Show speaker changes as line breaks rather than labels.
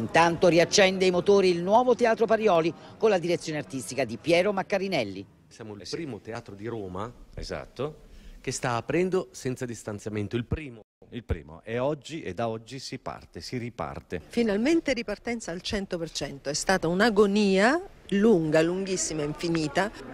Intanto riaccende i motori il nuovo Teatro Parioli con la direzione artistica di Piero
Maccarinelli. Siamo il eh primo teatro di Roma esatto. che sta aprendo senza distanziamento, il primo. Il primo, e oggi e da oggi si parte, si riparte.
Finalmente ripartenza al 100%, è stata un'agonia lunga, lunghissima, infinita.